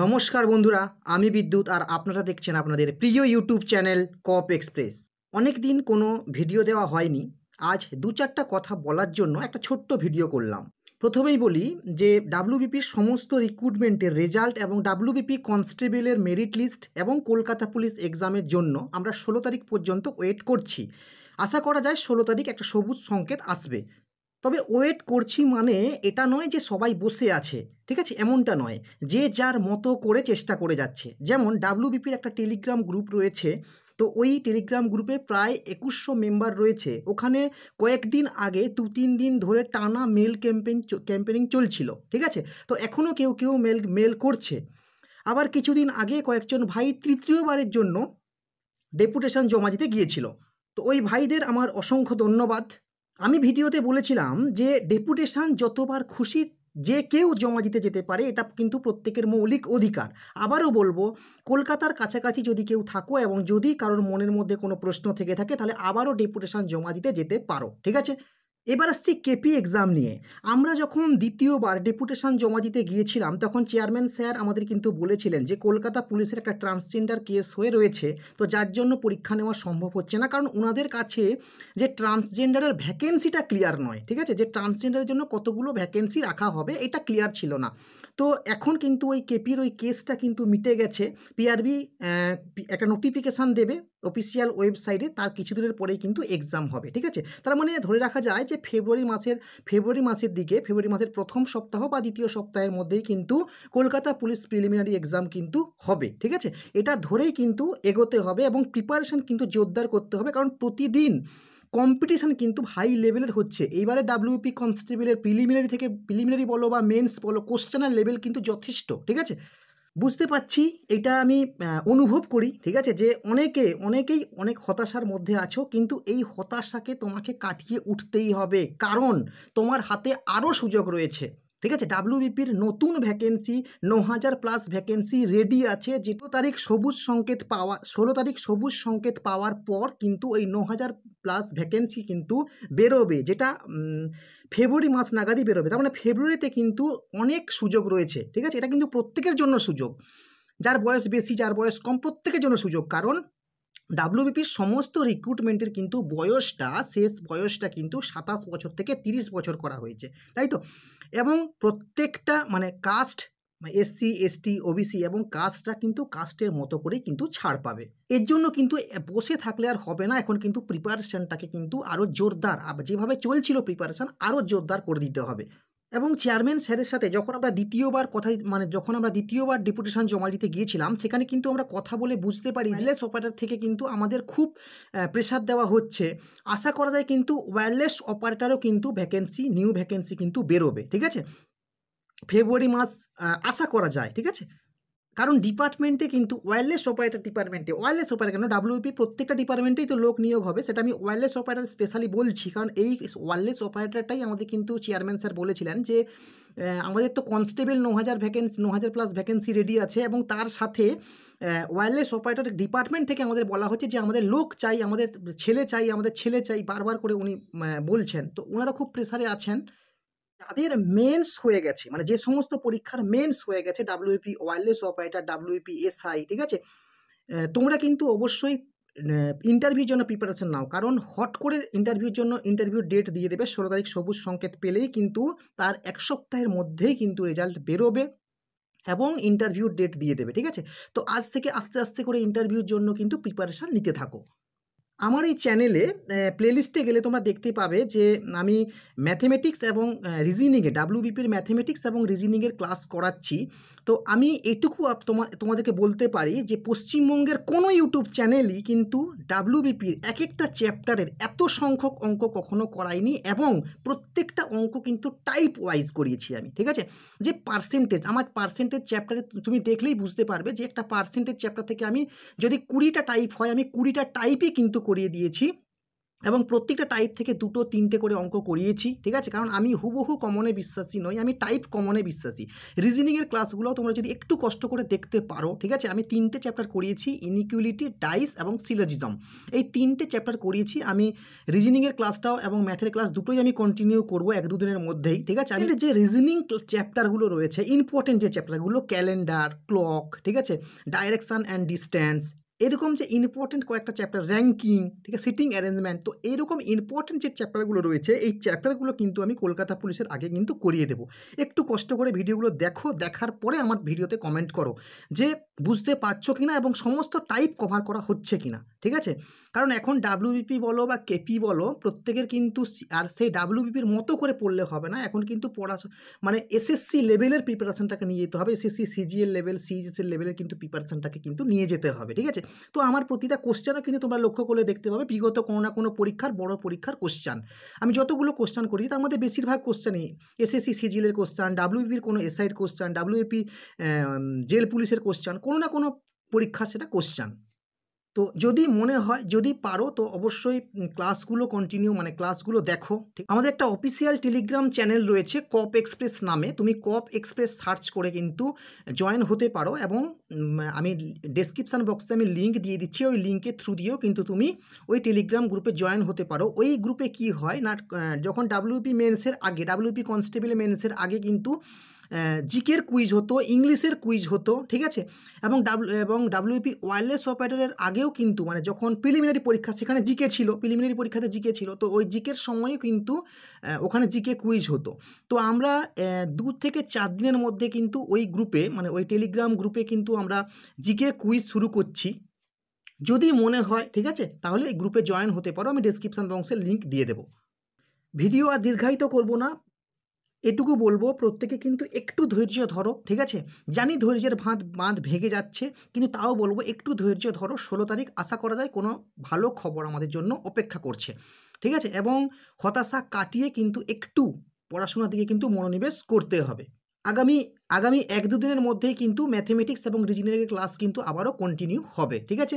নমস্কার বন্ধুরা আমি বিদ্যুৎ আর আপনারা দেখছেন আপনাদের প্রিয় ইউটিউব চ্যানেল কপ এক্সপ্রেস অনেক দিন কোনো ভিডিও দেওয়া হয়নি আজ দু চারটা কথা বলার জন্য একটা ছোট্ট ভিডিও করলাম প্রথমেই বলি যে ডাব্লিউবিপির সমস্ত রিক্রুটমেন্টের রেজাল্ট এবং ডাব্লিউবিপি কনস্টেবলের মেরিট লিস্ট এবং কলকাতা পুলিশ এক্সামের জন্য আমরা ষোলো তারিখ পর্যন্ত ওয়েট করছি আশা করা যায় ষোলো তারিখ একটা সবুজ সংকেত আসবে তবে ওয়েট করছি মানে এটা নয় যে সবাই বসে আছে ঠিক আছে এমনটা নয় যে যার মতো করে চেষ্টা করে যাচ্ছে যেমন ডাব্লিউবিপির একটা টেলিগ্রাম গ্রুপ রয়েছে তো ওই টেলিগ্রাম গ্রুপে প্রায় একুশশো মেম্বার রয়েছে ওখানে কয়েকদিন আগে দু তিন দিন ধরে টানা মেল ক্যাম্পেইন ক্যাম্পেনিং চলছিল ঠিক আছে তো এখনও কেউ কেউ মেল মেল করছে আবার কিছুদিন আগে কয়েকজন ভাই তৃতীয়বারের জন্য ডেপুটেশন জমা দিতে গিয়েছিল তো ওই ভাইদের আমার অসংখ্য ধন্যবাদ আমি ভিডিওতে বলেছিলাম যে ডেপুটেশন যতবার খুশি যে কেউ জমা দিতে যেতে পারে এটা কিন্তু প্রত্যেকের মৌলিক অধিকার আবারও বলবো কলকাতার কাছাকাছি যদি কেউ থাকো এবং যদি কারোর মনের মধ্যে কোনো প্রশ্ন থেকে থাকে তাহলে আবারও ডেপুটেশন জমা দিতে যেতে পারো ঠিক আছে এবার আসছি কেপি এক্সাম নিয়ে আমরা যখন দ্বিতীয়বার ডেপুটেশন জমা দিতে গিয়েছিলাম তখন চেয়ারম্যান স্যার আমাদের কিন্তু বলেছিলেন যে কলকাতা পুলিশের একটা ট্রান্সজেন্ডার কেস হয়ে রয়েছে তো যার জন্য পরীক্ষা নেওয়া সম্ভব হচ্ছে না কারণ ওনাদের কাছে যে ট্রান্সজেন্ডারের ভ্যাকেন্সিটা ক্লিয়ার নয় ঠিক আছে যে ট্রান্সজেন্ডারের জন্য কতগুলো ভ্যাকেন্সি রাখা হবে এটা ক্লিয়ার ছিল না তো এখন কিন্তু ওই কেপির ওই কেসটা কিন্তু মিটে গেছে পিআরবি একটা নোটিফিকেশান দেবে অফিসিয়াল ওয়েবসাইটে তার কিছুদিনের পরেই কিন্তু এক্সাম হবে ঠিক আছে তার মানে ধরে রাখা যায় হচ্ছে ফেব্রুয়ারি মাসের ফেব্রুয়ারি মাসের দিকে ফেব্রুয়ারি মাসের প্রথম সপ্তাহ বা দ্বিতীয় সপ্তাহের মধ্যেই কিন্তু কলকাতা পুলিশ প্রিলিমিনারি এক্সাম কিন্তু হবে ঠিক আছে এটা ধরেই কিন্তু এগোতে হবে এবং প্রিপারেশান কিন্তু জোরদার করতে হবে কারণ প্রতিদিন কম্পিটিশান কিন্তু হাই লেভেলের হচ্ছে এইবারে ডাব্লিউপি কনস্টেবলের প্রিলিমিনারি থেকে প্রিলিমিনারি বলো বা মেন্স বলো কোশ্চেনার লেভেল কিন্তু যথেষ্ট ঠিক আছে বুঝতে পাচ্ছি এটা আমি অনুভব করি ঠিক আছে যে অনেকে অনেকেই অনেক হতাশার মধ্যে আছো কিন্তু এই হতাশাকে তোমাকে কাটিয়ে উঠতেই হবে কারণ তোমার হাতে আরও সুযোগ রয়েছে ঠিক আছে ডাব্লিউবিপির নতুন ভ্যাকেন্সি ন হাজার প্লাস ভ্যাকেন্সি রেডি আছে যে তারিখ সবুজ সংকেত পাওয়া ষোলো তারিখ সবুজ সংকেত পাওয়ার পর কিন্তু এই ন হাজার প্লাস ভ্যাকেন্সি কিন্তু বেরোবে যেটা ফেব্রুয়ারি মাস নাগাদই বেরোবে তার মানে ফেব্রুয়ারিতে কিন্তু অনেক সুযোগ রয়েছে ঠিক আছে এটা কিন্তু প্রত্যেকের জন্য সুযোগ যার বয়স বেশি যার বয়স কম প্রত্যেকের জন্য সুযোগ কারণ ডাব্লিউবিপির সমস্ত রিক্রুটমেন্টের কিন্তু বয়সটা শেষ বয়সটা কিন্তু সাতাশ বছর থেকে তিরিশ বছর করা হয়েছে তাই তো এবং প্রত্যেকটা মানে কাস্ট এসসি এসটি ওবিসি এবং কাস্টটা কিন্তু কাস্টের মতো করেই কিন্তু ছাড় পাবে এর জন্য কিন্তু বসে থাকলে আর হবে না এখন কিন্তু প্রিপারেশানটাকে কিন্তু আরও জোরদার যেভাবে চলছিল প্রিপারেশান আরও জোরদার করে দিতে হবে এবং চেয়ারম্যান স্যারের সাথে যখন আমরা দ্বিতীয়বার কথা মানে যখন আমরা দ্বিতীয়বার ডেপুটেশন জমা দিতে গিয়েছিলাম সেখানে কিন্তু আমরা কথা বলে বুঝতে পারি রিলেস অপারেটার থেকে কিন্তু আমাদের খুব প্রেশার দেওয়া হচ্ছে আশা করা যায় কিন্তু ওয়্যারলেস অপারেটারও কিন্তু ভ্যাকেন্সি নিউ ভ্যাকেন্সি কিন্তু বেরোবে ঠিক আছে ফেব্রুয়ারি মাস আশা করা যায় ঠিক আছে কারণ ডিপার্টমেন্টে কিন্তু ওয়্যারলেস অপারেটার ডিপার্টমেন্টে ওয়ারলেস অপারেটার কেন ডাব্লিউপি e প্রত্যেকটা ডিপার্টমেন্টেই তো লোক নিয়োগ হবে সেটা আমি ওয়ারলেস অপারেটার স্পেশালি বলছি কারণ এই ওয়ারলেস অপারেটারটাই আমাদের কিন্তু চেয়ারম্যান স্যার বলেছিলেন যে আমাদের তো কনস্টেবল ন হাজার ভ্যাকেন্সি ন হাজার প্লাস ভ্যাকেন্সি রেডি আছে এবং তার সাথে ওয়ারলেস অপারেটার ডিপার্টমেন্ট থেকে আমাদের বলা হচ্ছে যে আমাদের লোক চাই আমাদের ছেলে চাই আমাদের ছেলে চাই বারবার করে উনি বলছেন তো ওনারা খুব প্রেসারে আছেন তাদের মেন্স হয়ে গেছে মানে যে সমস্ত পরীক্ষার মেন্স হয়ে গেছে WP wireless operator WP SI ঠিক আছে তোমরা কিন্তু অবশ্যই ইন্টারভিউর জন্য প্রিপারেশন নাও কারণ হট করে ইন্টারভিউর জন্য ইন্টারভিউ ডেট দিয়ে দেবে ষোলো তারিখ সবুজ সংকেত পেলেই কিন্তু তার এক সপ্তাহের মধ্যেই কিন্তু রেজাল্ট বেরোবে এবং ইন্টারভিউর ডেট দিয়ে দেবে ঠিক আছে তো আজ থেকে আস্তে আস্তে করে ইন্টারভিউর জন্য কিন্তু প্রিপারেশান নিতে থাকো আমার এই চ্যানেলে প্লেলিস্টে গেলে তোমরা দেখতে পাবে যে আমি ম্যাথেমেটিক্স এবং রিজনিংয়ে ডাব্লিউবিপির ম্যাথমেটিক্স এবং রিজনিংয়ের ক্লাস করাচ্ছি তো আমি এটুকু তোমাদেরকে বলতে পারি যে পশ্চিমবঙ্গের কোনো ইউটিউব চ্যানেলই কিন্তু ডাব্লিউবিপির এক একটা চ্যাপ্টারের এত সংখ্যক অঙ্ক কখনো করায়নি এবং প্রত্যেকটা অঙ্ক কিন্তু টাইপ ওয়াইজ করিয়েছি আমি ঠিক আছে যে পার্সেন্টেজ আমার পার্সেন্টেজ চ্যাপ্টারে তুমি দেখলেই বুঝতে পারবে যে একটা পার্সেন্টেজ চ্যাপ্টার থেকে আমি যদি কুড়িটা টাইপ হয় আমি কুড়িটা টাইপই কিন্তু করিয়ে দিয়েছি এবং প্রত্যেকটা টাইপ থেকে দুটো তিনটে করে অঙ্ক করিয়েছি ঠিক আছে কারণ আমি হুবহু কমনে বিশ্বাসী নই আমি টাইপ কমনে বিশ্বাসী রিজনিংয়ের ক্লাসগুলো তোমরা যদি একটু কষ্ট করে দেখতে পারো ঠিক আছে আমি তিনটে চ্যাপ্টার করিয়েছি ইনিকুইলিটি ডাইস এবং সিলজিজম এই তিনটে চ্যাপ্টার করিয়েছি আমি রিজনিংয়ের ক্লাসটাও এবং ম্যাথের ক্লাস দুটোই আমি কন্টিনিউ করব এক দুদিনের মধ্যেই ঠিক আছে আমি যে রিজনিং চ্যাপ্টারগুলো রয়েছে ইম্পর্টেন্ট যে চ্যাপ্টারগুলো ক্যালেন্ডার ক্লক ঠিক আছে ডাইরেকশান অ্যান্ড ডিস্ট্যান্স এরকম যে ইম্পর্টেন্ট কয়েকটা চ্যাপ্টার র্যাঙ্কিং ঠিক আছে সিটিং অ্যারেঞ্জমেন্ট তো এরকম ইম্পর্টেন্ট যে চ্যাপ্টারগুলো রয়েছে এই চ্যাপ্টারগুলো কিন্তু আমি কলকাতা পুলিশের আগে কিন্তু করিয়ে দেবো একটু কষ্ট করে ভিডিওগুলো দেখো দেখার পরে আমার ভিডিওতে কমেন্ট করো যে বুঝতে পারছো কিনা এবং সমস্ত টাইপ কভার করা হচ্ছে কিনা ঠিক আছে কারণ এখন ডাব্লিউবিপি বলো বা কেপি বলো প্রত্যেকের কিন্তু আর সেই ডাব্লিউবিপির মতো করে পড়লে হবে না এখন কিন্তু পড়াশোনা মানে এসএসসি লেভেলের প্রিপারেশানটাকে নিয়ে যেতে হবে এসএসসি সিজিএল লেভেল সিজিএসএল লেভেলের কিন্তু প্রিপারেশানটাকে কিন্তু নিয়ে যেতে হবে ঠিক আছে তো আমার প্রতিটা কোশ্চেনও কিন্তু তোমরা লক্ষ্য করলে দেখতে পাবে বিগত কোনো না কোনো পরীক্ষার বড় পরীক্ষার কোশ্চেন আমি যতগুলো কোশ্চেন করি তার মধ্যে বেশিরভাগ কোশ্চেনই এসএসসি সিজিএলের কোশ্চেন ডাব্লিউবিপির কোনো এসআইয়ের কোশ্চেন ডাব্লিউপি জেল পুলিশের কোশ্চেন কোনো না কোনো পরীক্ষার সেটা কোশ্চান তো যদি মনে হয় যদি পারো তো অবশ্যই ক্লাসগুলো কন্টিনিউ মানে ক্লাসগুলো দেখো ঠিক আমাদের একটা অফিসিয়াল টেলিগ্রাম চ্যানেল রয়েছে কপ এক্সপ্রেস নামে তুমি কপ এক্সপ্রেস সার্চ করে কিন্তু জয়েন হতে পারো এবং আমি ডেসক্রিপশান বক্সে আমি লিঙ্ক দিয়ে দিচ্ছি ওই লিঙ্কের থ্রু দিয়েও কিন্তু তুমি ওই টেলিগ্রাম গ্রুপে জয়েন হতে পারো ওই গ্রুপে কি হয় না যখন ডাব্লিউপি মেন্সের আগে ডাব্লিউপি কনস্টেবল মেন্সের আগে কিন্তু জিকের কুইজ হতো ইংলিশের কুইজ হতো ঠিক আছে এবং ডাব্লু এবং ডাব্লিউপি ওয়ারলেস অপারেটরের আগেও কিন্তু মানে যখন প্রিলিমিনারি পরীক্ষা সেখানে জিকে ছিল প্রিলিমিনারি পরীক্ষাতে জিকে ছিল তো ওই জিকের সময়ও কিন্তু ওখানে জিকে কুইজ হতো তো আমরা দু থেকে চার দিনের মধ্যে কিন্তু ওই গ্রুপে মানে ওই টেলিগ্রাম গ্রুপে কিন্তু আমরা জিকে কুইজ শুরু করছি যদি মনে হয় ঠিক আছে তাহলে এই গ্রুপে জয়েন হতে পারো আমি ডিসক্রিপশান বক্সে লিঙ্ক দিয়ে দেবো ভিডিও আর দীর্ঘায়িত করবো না এটুকু বলবো প্রত্যেকে কিন্তু একটু ধৈর্য ধরো ঠিক আছে জানি ধৈর্যের ভাঁত বাঁধ ভেঙে যাচ্ছে কিন্তু তাও বলবো একটু ধৈর্য ধরো ষোলো তারিখ আশা করা যায় কোনো ভালো খবর আমাদের জন্য অপেক্ষা করছে ঠিক আছে এবং হতাশা কাটিয়ে কিন্তু একটু পড়াশোনার দিকে কিন্তু মনোনিবেশ করতে হবে আগামী আগামী এক দুদিনের মধ্যেই কিন্তু ম্যাথমেটিক্স এবং রিজিনিয়ারিং ক্লাস কিন্তু আবারও কন্টিনিউ হবে ঠিক আছে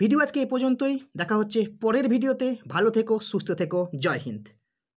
ভিডিও আজকে এ পর্যন্তই দেখা হচ্ছে পরের ভিডিওতে ভালো থেকো সুস্থ থেকো জয় হিন্দ